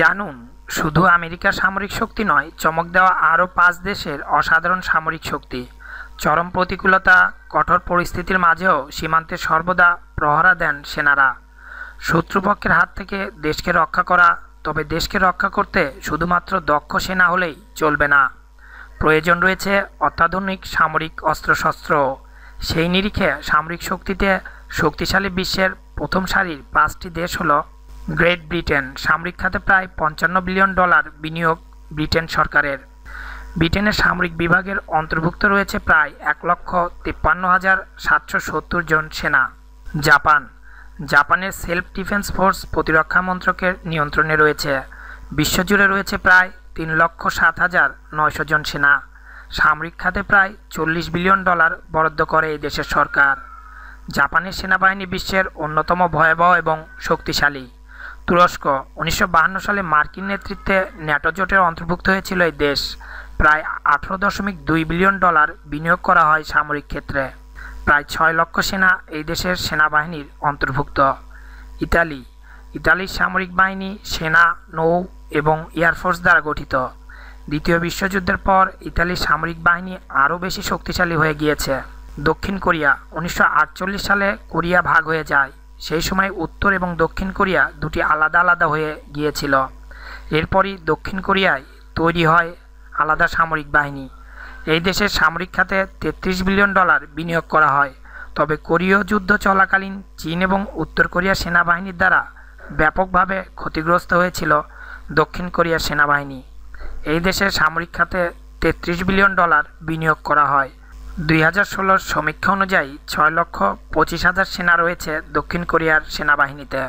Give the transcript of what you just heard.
জানুন শুধু আমেরিকার সামরিক শক্তি নয় চমক দেওয়া আরও পাঁচ দেশের অসাধারণ সামরিক শক্তি চরম প্রতিকূলতা কঠোর পরিস্থিতির মাঝেও সীমান্তে সর্বদা প্রহরা দেন সেনারা শত্রুপক্ষের হাত থেকে দেশকে রক্ষা করা তবে দেশকে রক্ষা করতে শুধুমাত্র দক্ষ সেনা হলেই চলবে না প্রয়োজন রয়েছে অত্যাধুনিক সামরিক অস্ত্রশস্ত্র সেই নিরিখে সামরিক শক্তিতে শক্তিশালী বিশ্বের প্রথম সারির পাঁচটি দেশ হল গ্রেট ব্রিটেন সামরিক খাতে প্রায় পঞ্চান্ন বিলিয়ন ডলার বিনিয়োগ ব্রিটেন সরকারের ব্রিটেনের সামরিক বিভাগের অন্তর্ভুক্ত রয়েছে প্রায় এক লক্ষ তিপ্পান্ন হাজার সাতশো সত্তর জন সেনা জাপান জাপানের সেলফ ডিফেন্স ফোর্স প্রতিরক্ষা মন্ত্রকের নিয়ন্ত্রণে রয়েছে বিশ্বজুড়ে রয়েছে প্রায় তিন লক্ষ সাত হাজার নয়শো জন সেনা সামরিক খাতে প্রায় চল্লিশ বিলিয়ন ডলার বরাদ্দ করে এই দেশের সরকার জাপানের সেনাবাহিনী বিশ্বের অন্যতম ভয়াবহ এবং শক্তিশালী তুরস্ক উনিশশো সালে মার্কিন নেতৃত্বে ন্যাটো জোটের অন্তর্ভুক্ত হয়েছিল এই দেশ প্রায় আঠেরো দশমিক দুই বিলিয়ন ডলার বিনিয়োগ করা হয় সামরিক ক্ষেত্রে প্রায় ছয় লক্ষ সেনা এই দেশের সেনাবাহিনীর অন্তর্ভুক্ত ইতালি ইতালির সামরিক বাহিনী সেনা নৌ এবং এয়ারফোর্স দ্বারা গঠিত দ্বিতীয় বিশ্বযুদ্ধের পর ইতালির সামরিক বাহিনী আরও বেশি শক্তিশালী হয়ে গিয়েছে দক্ষিণ কোরিয়া উনিশশো সালে কোরিয়া ভাগ হয়ে যায় সেই সময় উত্তর এবং দক্ষিণ কোরিয়া দুটি আলাদা আলাদা হয়ে গিয়েছিল এরপরই দক্ষিণ কোরিয়ায় তৈরি হয় আলাদা সামরিক বাহিনী এই দেশের সামরিক খাতে ৩৩ বিলিয়ন ডলার বিনিয়োগ করা হয় তবে কোরীয় যুদ্ধ চলাকালীন চীন এবং উত্তর কোরিয়া সেনাবাহিনীর দ্বারা ব্যাপকভাবে ক্ষতিগ্রস্ত হয়েছিল দক্ষিণ কোরিয়ার সেনাবাহিনী এই দেশের সামরিক খাতে ৩৩ বিলিয়ন ডলার বিনিয়োগ করা হয় দুই হাজার ষোলোর সমীক্ষা অনুযায়ী ছয় লক্ষ পঁচিশ হাজার সেনা রয়েছে দক্ষিণ কোরিয়ার সেনাবাহিনীতে